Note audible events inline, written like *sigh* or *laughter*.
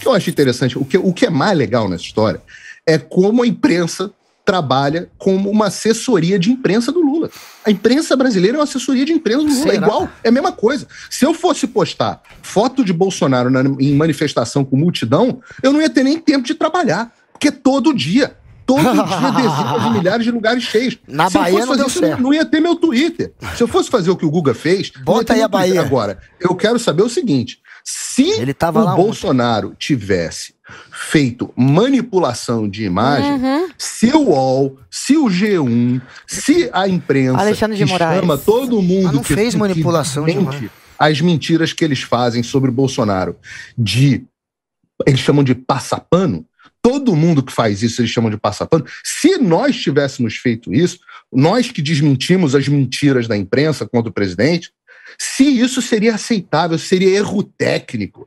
que eu acho interessante, o que, o que é mais legal nessa história, é como a imprensa trabalha como uma assessoria de imprensa do Lula. A imprensa brasileira é uma assessoria de imprensa do Lula. Será? É igual, é a mesma coisa. Se eu fosse postar foto de Bolsonaro na, em manifestação com multidão, eu não ia ter nem tempo de trabalhar. Porque é todo dia todo dia *laughs* dezenas de milhares de lugares cheios. Na se Bahia não deu isso, certo. Não ia ter meu Twitter. Se eu fosse fazer o que o Guga fez, bota aí a Bahia Twitter agora. Eu quero saber o seguinte: se Ele tava o Bolsonaro ontem. tivesse feito manipulação de imagem, uhum. se o UOL, se o G1, se a imprensa Alexandre de chama todo mundo ah, não que, fez manipulação que de as mentiras que eles fazem sobre o Bolsonaro de eles chamam de passapano, Todo mundo que faz isso, eles chamam de passapano. Se nós tivéssemos feito isso, nós que desmentimos as mentiras da imprensa contra o presidente, se isso seria aceitável, seria erro técnico.